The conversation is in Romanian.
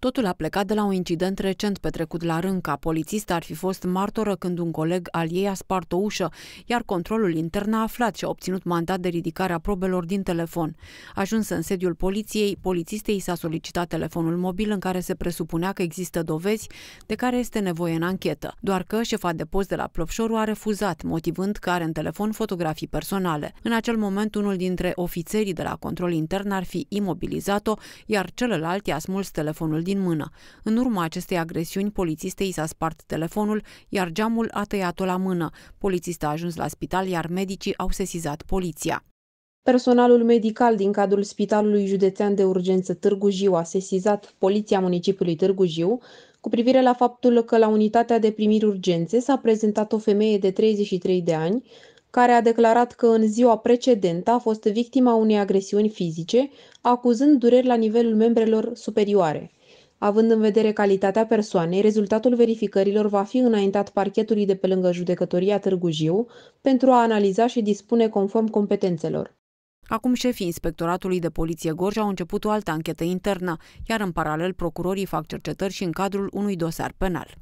Totul a plecat de la un incident recent petrecut la Rânca. Polițista ar fi fost martoră când un coleg al ei a spart o ușă, iar controlul intern a aflat și a obținut mandat de ridicare a probelor din telefon. Ajuns în sediul poliției, polițistei s-a solicitat telefonul mobil în care se presupunea că există dovezi de care este nevoie în anchetă. Doar că șefa de post de la Plopșoru a refuzat, motivând că are în telefon fotografii personale. În acel moment, unul dintre ofițerii de la control intern ar fi imobilizat-o, iar celălalt i-a smuls telefonul din din mână. În urma acestei agresiuni, polițistei s-a spart telefonul, iar geamul a tăiat-o la mână. Polițista a ajuns la spital, iar medicii au sesizat poliția. Personalul medical din cadrul Spitalului Județean de Urgență Târgu Jiu a sesizat Poliția Municipiului Târgu Jiu cu privire la faptul că la unitatea de primiri urgențe s-a prezentat o femeie de 33 de ani care a declarat că în ziua precedentă a fost victima unei agresiuni fizice, acuzând dureri la nivelul membrelor superioare. Având în vedere calitatea persoanei, rezultatul verificărilor va fi înaintat parchetului de pe lângă judecătoria Târgu Jiu pentru a analiza și dispune conform competențelor. Acum șefii Inspectoratului de Poliție Gorj au început o altă anchetă internă, iar în paralel procurorii fac cercetări și în cadrul unui dosar penal.